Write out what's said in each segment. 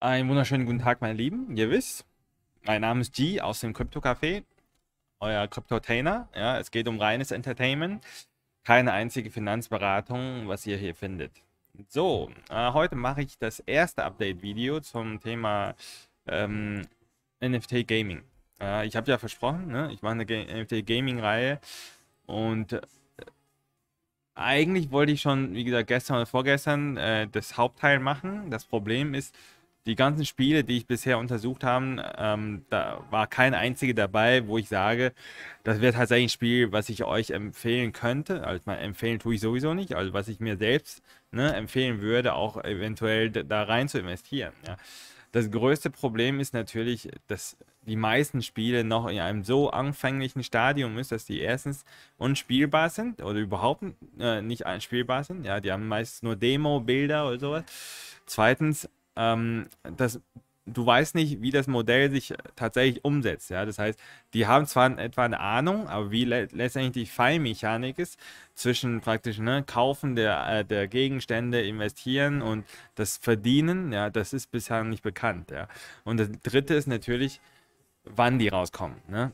Einen wunderschönen guten Tag, meine Lieben. Ihr wisst, mein Name ist G aus dem Crypto Café, euer Crypto Ja, es geht um reines Entertainment, keine einzige Finanzberatung, was ihr hier findet. So, äh, heute mache ich das erste Update-Video zum Thema ähm, NFT Gaming. Äh, ich habe ja versprochen, ne? ich mache eine NFT Gaming-Reihe und äh, eigentlich wollte ich schon, wie gesagt, gestern oder vorgestern äh, das Hauptteil machen. Das Problem ist, die ganzen Spiele, die ich bisher untersucht habe, ähm, da war kein einziger dabei, wo ich sage, das wäre tatsächlich ein Spiel, was ich euch empfehlen könnte. Also mal empfehlen tue ich sowieso nicht, also was ich mir selbst ne, empfehlen würde, auch eventuell da rein zu investieren. Ja. Das größte Problem ist natürlich, dass die meisten Spiele noch in einem so anfänglichen Stadium ist, dass die erstens unspielbar sind oder überhaupt äh, nicht spielbar sind. Ja, die haben meist nur Demo-Bilder oder sowas. Zweitens ähm, das, du weißt nicht, wie das Modell sich tatsächlich umsetzt. Ja? Das heißt, die haben zwar etwa eine Ahnung, aber wie le letztendlich die Fallmechanik ist zwischen praktisch ne, Kaufen der, äh, der Gegenstände, investieren und das Verdienen, ja, das ist bisher nicht bekannt. Ja? Und das Dritte ist natürlich, wann die rauskommen. Ne?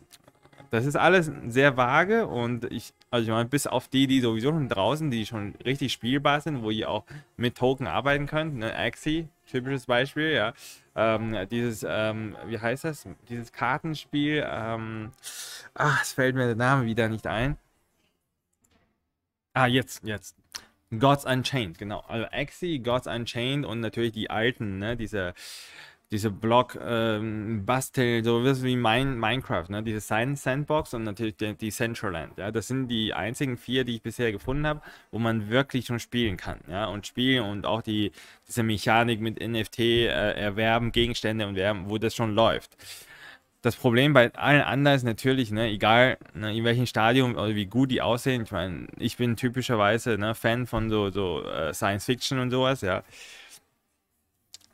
Das ist alles sehr vage und ich, also ich meine, bis auf die, die sowieso schon draußen, die schon richtig spielbar sind, wo ihr auch mit Token arbeiten könnt, ne, Axie, typisches Beispiel, ja. Ähm, dieses, ähm, wie heißt das? Dieses Kartenspiel. Ähm, ach, es fällt mir der Name wieder nicht ein. Ah, jetzt, jetzt. Gods Unchained, genau. Also Axie, Gods Unchained und natürlich die alten, ne? Diese diese Block ähm, Bastel, so wie mein, Minecraft, ne? diese Science Sandbox und natürlich die, die Land. Ja? Das sind die einzigen vier, die ich bisher gefunden habe, wo man wirklich schon spielen kann. Ja? Und spielen und auch die, diese Mechanik mit NFT äh, erwerben, Gegenstände und werben, wo das schon läuft. Das Problem bei allen anderen ist natürlich, ne, egal ne, in welchem Stadium oder wie gut die aussehen. Ich meine, ich bin typischerweise ne, Fan von so, so äh, Science Fiction und sowas, ja.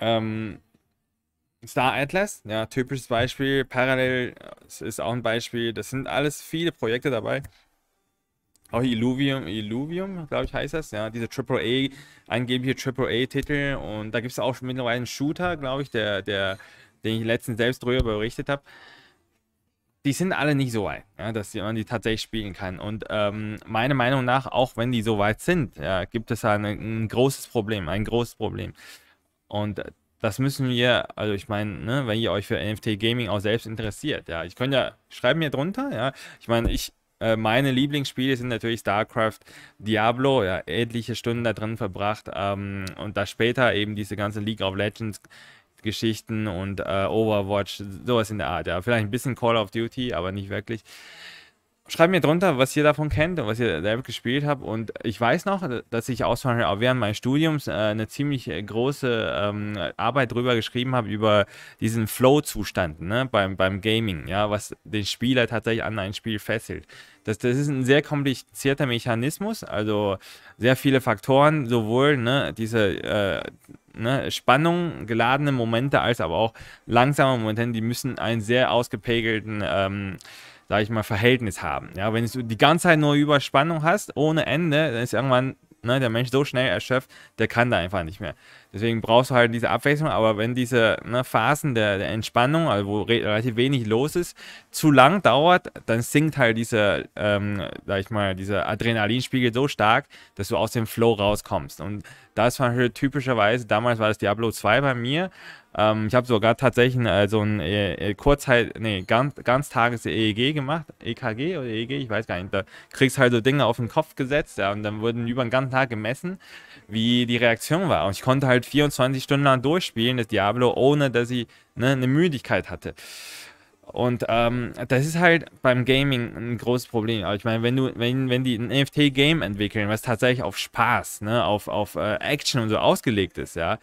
Ähm, Star Atlas, ja, typisches Beispiel. Parallel ist auch ein Beispiel. Das sind alles viele Projekte dabei. Auch Illuvium, Illuvium, glaube ich, heißt das. Ja, diese AAA, angebliche AAA-Titel. Und da gibt es auch schon mittlerweile einen Shooter, glaube ich, der, der, den ich letztens selbst drüber berichtet habe. Die sind alle nicht so weit, ja, dass man die tatsächlich spielen kann. Und ähm, meiner Meinung nach, auch wenn die so weit sind, ja, gibt es da ein, ein großes Problem, ein großes Problem. Und das müssen wir, also ich meine, ne, wenn ihr euch für NFT Gaming auch selbst interessiert, ja, ich könnte ja, schreibt mir drunter, ja, ich meine, ich, äh, meine Lieblingsspiele sind natürlich StarCraft, Diablo, ja, etliche Stunden da drin verbracht ähm, und da später eben diese ganze League of Legends Geschichten und äh, Overwatch, sowas in der Art, ja, vielleicht ein bisschen Call of Duty, aber nicht wirklich schreibt mir drunter, was ihr davon kennt und was ihr selbst gespielt habt. Und ich weiß noch, dass ich auch während meines Studiums äh, eine ziemlich äh, große ähm, Arbeit drüber geschrieben habe, über diesen Flow-Zustand ne, beim, beim Gaming, ja, was den Spieler tatsächlich an ein Spiel fesselt. Das, das ist ein sehr komplizierter Mechanismus, also sehr viele Faktoren, sowohl ne, diese äh, ne, Spannung geladene Momente als aber auch langsame Momente, die müssen einen sehr ausgepegelten ähm, sage ich mal, Verhältnis haben. Ja, wenn du die ganze Zeit nur Überspannung hast, ohne Ende, dann ist irgendwann ne, der Mensch so schnell erschöpft, der kann da einfach nicht mehr. Deswegen brauchst du halt diese Abwechslung, aber wenn diese ne, Phasen der, der, Entspannung, also wo re relativ wenig los ist, zu lang dauert, dann sinkt halt dieser, ähm, sag ich mal, dieser Adrenalinspiegel so stark, dass du aus dem Flow rauskommst. Und das war halt typischerweise, damals war das Diablo 2 bei mir, ähm, ich habe sogar tatsächlich äh, so ein äh, äh Kurzzeit, nee, ganz, ganztages EEG gemacht, EKG oder EEG, ich weiß gar nicht. Da kriegst halt so Dinge auf den Kopf gesetzt, ja, und dann wurden über den ganzen Tag gemessen, wie die Reaktion war. Und ich konnte halt 24 Stunden lang durchspielen, das Diablo, ohne dass ich ne, eine Müdigkeit hatte. Und ähm, das ist halt beim Gaming ein großes Problem. Aber ich meine, wenn du, wenn, wenn die ein NFT-Game entwickeln, was tatsächlich auf Spaß, ne, auf, auf äh, Action und so ausgelegt ist, ja,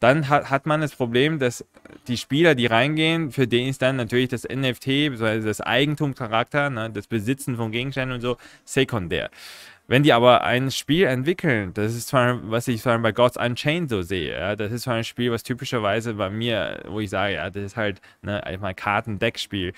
dann hat, hat man das Problem, dass die Spieler, die reingehen, für den ist dann natürlich das NFT, also das Eigentumcharakter, ne, das Besitzen von Gegenständen und so, sekundär. Wenn die aber ein Spiel entwickeln, das ist zwar, was ich zwar bei Gods Unchained so sehe, ja, das ist zwar ein Spiel, was typischerweise bei mir, wo ich sage, ja, das ist halt ne, einfach ein Kartendeckspiel.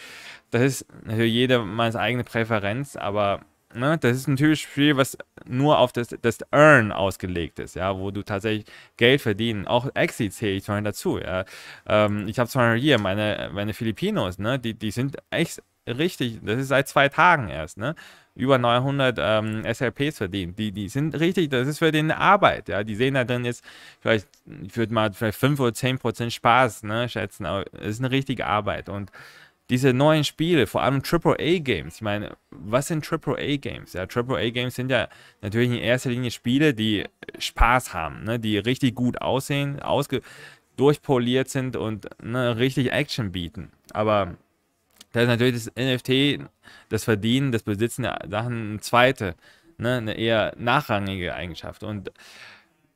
Das ist natürlich jedermanns eigene Präferenz, aber Ne, das ist ein typisches Spiel, was nur auf das, das Earn ausgelegt ist, ja, wo du tatsächlich Geld verdienen. Auch Exi zähle ich zum Beispiel dazu. Ja. Ähm, ich habe zum Beispiel hier meine, meine Filipinos, ne, die, die sind echt richtig, das ist seit zwei Tagen erst, ne, über 900 ähm, SLPs verdient. Die, die sind richtig, das ist für den Arbeit, ja, die sehen da drin jetzt vielleicht, ich würde mal vielleicht 5 oder 10 Prozent Spaß, ne, schätzen, aber es ist eine richtige Arbeit und diese neuen Spiele, vor allem AAA-Games. Ich meine, was sind AAA-Games? Ja, AAA-Games sind ja natürlich in erster Linie Spiele, die Spaß haben, ne? die richtig gut aussehen, ausge durchpoliert sind und ne, richtig Action bieten. Aber da ist natürlich das NFT, das Verdienen, das Besitzen der Sachen eine zweite, ne, eine eher nachrangige Eigenschaft. Und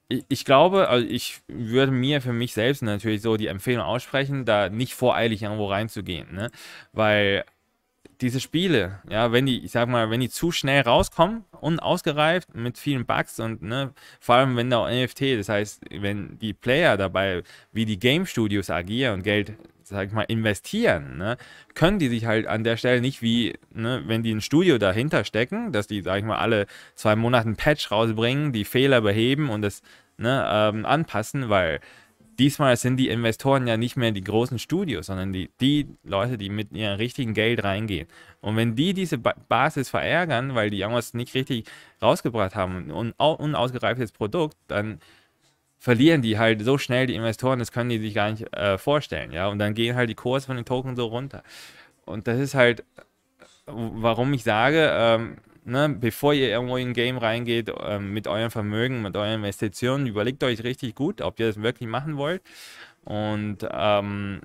ich, ich glaube, also ich würde mir für mich selbst natürlich so die Empfehlung aussprechen, da nicht voreilig irgendwo reinzugehen, ne? Weil diese Spiele, ja, wenn die, ich sag mal, wenn die zu schnell rauskommen, unausgereift, mit vielen Bugs und, ne, vor allem wenn da auch NFT, das heißt, wenn die Player dabei, wie die Game Studios agieren und Geld sag ich mal, investieren, ne, können die sich halt an der Stelle nicht wie, ne, wenn die ein Studio dahinter stecken, dass die, sag ich mal, alle zwei Monate einen Patch rausbringen, die Fehler beheben und das ne, ähm, anpassen, weil diesmal sind die Investoren ja nicht mehr die großen Studios, sondern die, die Leute, die mit ihrem richtigen Geld reingehen. Und wenn die diese ba Basis verärgern, weil die irgendwas nicht richtig rausgebracht haben, und ein unausgereiftes Produkt, dann verlieren die halt so schnell die Investoren, das können die sich gar nicht äh, vorstellen, ja. Und dann gehen halt die Kurse von den Token so runter. Und das ist halt, warum ich sage, ähm, ne, bevor ihr irgendwo in ein Game reingeht ähm, mit eurem Vermögen, mit euren Investitionen, überlegt euch richtig gut, ob ihr das wirklich machen wollt. Und ähm,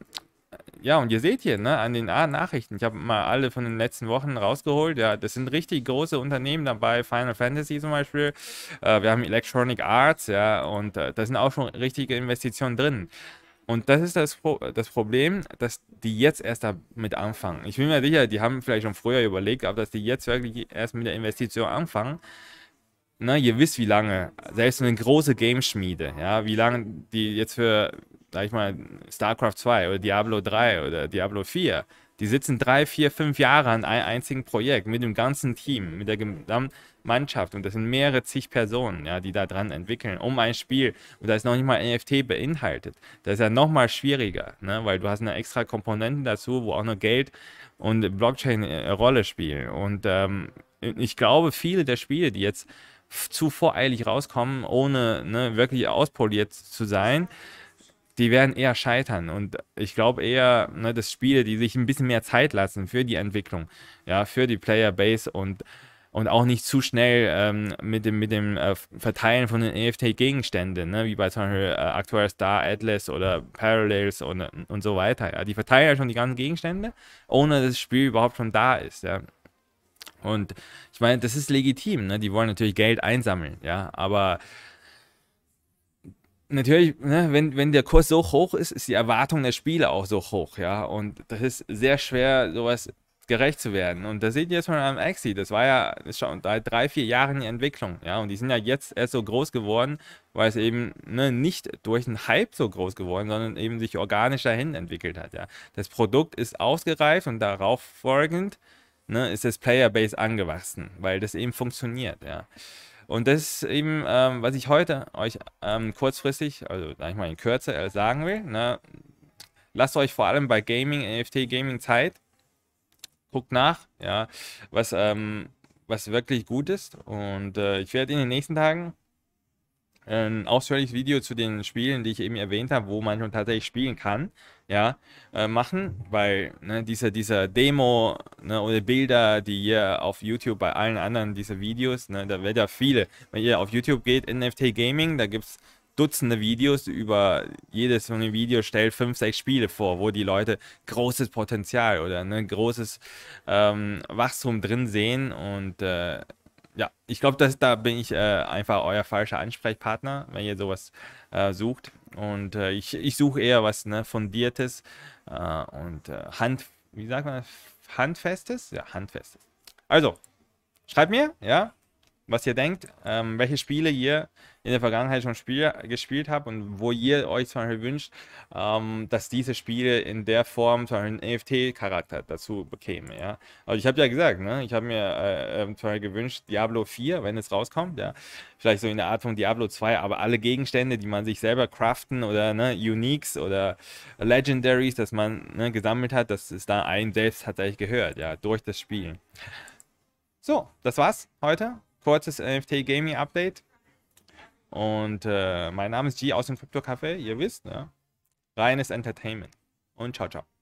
ja, und ihr seht hier, ne, an den nachrichten ich habe mal alle von den letzten Wochen rausgeholt, ja, das sind richtig große Unternehmen dabei, Final Fantasy zum Beispiel, äh, wir haben Electronic Arts, ja, und äh, da sind auch schon richtige Investitionen drin. Und das ist das, Pro das Problem, dass die jetzt erst damit anfangen. Ich bin mir sicher, die haben vielleicht schon früher überlegt, aber dass die jetzt wirklich erst mit der Investition anfangen, ne, ihr wisst wie lange, selbst eine große Gameschmiede, ja, wie lange die jetzt für sag ich mal, StarCraft 2 oder Diablo 3 oder Diablo 4, die sitzen drei, vier, fünf Jahre an einem einzigen Projekt mit dem ganzen Team, mit der gesamten Mannschaft und das sind mehrere zig Personen, ja, die da dran entwickeln, um ein Spiel und da ist noch nicht mal NFT beinhaltet. Das ist ja noch mal schwieriger, ne? weil du hast eine extra Komponente dazu, wo auch noch Geld und Blockchain eine äh, Rolle spielen und ähm, ich glaube, viele der Spiele, die jetzt zu voreilig rauskommen, ohne ne, wirklich auspoliert zu sein, die werden eher scheitern. Und ich glaube eher, ne, dass Spiele, die sich ein bisschen mehr Zeit lassen für die Entwicklung, ja, für die Playerbase und und auch nicht zu schnell ähm, mit dem, mit dem äh, Verteilen von den eft gegenständen ne? wie bei zum Beispiel äh, aktuell Star Atlas oder Parallels und, und so weiter. Ja? Die verteilen ja schon die ganzen Gegenstände, ohne dass das Spiel überhaupt schon da ist. Ja? Und ich meine, das ist legitim. Ne? Die wollen natürlich Geld einsammeln, ja, aber natürlich, ne, wenn, wenn der Kurs so hoch ist, ist die Erwartung der Spieler auch so hoch, ja. Und das ist sehr schwer, sowas gerecht zu werden. Und das seht ihr jetzt mal am Axi. Das war ja schon seit drei, vier Jahren die Entwicklung, ja. Und die sind ja jetzt erst so groß geworden, weil es eben ne, nicht durch einen Hype so groß geworden, sondern eben sich organisch dahin entwickelt hat, ja. Das Produkt ist ausgereift und darauf folgend ne, ist das Playerbase angewachsen, weil das eben funktioniert, ja. Und das ist eben, ähm, was ich heute euch ähm, kurzfristig, also sag ich mal in Kürze, äh, sagen will. Ne? Lasst euch vor allem bei Gaming, NFT Gaming Zeit. Guckt nach, ja, was, ähm, was wirklich gut ist. Und äh, ich werde in den nächsten Tagen ein ausführliches Video zu den Spielen, die ich eben erwähnt habe, wo man schon tatsächlich spielen kann, ja, äh, machen, weil ne, diese, diese Demo ne, oder Bilder, die ihr auf YouTube bei allen anderen dieser Videos, ne, da werden ja viele. Wenn ihr auf YouTube geht, NFT Gaming, da gibt es Dutzende Videos über jedes von den Videos stellt fünf, sechs Spiele vor, wo die Leute großes Potenzial oder ne, großes ähm, Wachstum drin sehen und äh, ja, ich glaube, da bin ich äh, einfach euer falscher Ansprechpartner, wenn ihr sowas äh, sucht. Und äh, ich, ich suche eher was ne, Fundiertes äh, und äh, Hand, wie sagt man, Handfestes? Ja, Handfestes. Also, schreibt mir, ja, was ihr denkt, ähm, welche Spiele ihr in der Vergangenheit schon spiel gespielt habt und wo ihr euch zum Beispiel wünscht, ähm, dass diese Spiele in der Form zum Beispiel einen NFT-Charakter dazu bekämen. Ja? Also ich habe ja gesagt, ne? ich habe mir äh, ähm, zum Beispiel gewünscht, Diablo 4, wenn es rauskommt, ja? vielleicht so in der Art von Diablo 2, aber alle Gegenstände, die man sich selber craften oder ne, Uniques oder Legendaries, dass man ne, gesammelt hat, dass es da einem selbst tatsächlich gehört, ja, durch das Spiel. So, das war's heute kurzes NFT Gaming Update. Und äh, mein Name ist G aus dem Crypto Café, ihr wisst, ne? Reines Entertainment. Und ciao, ciao.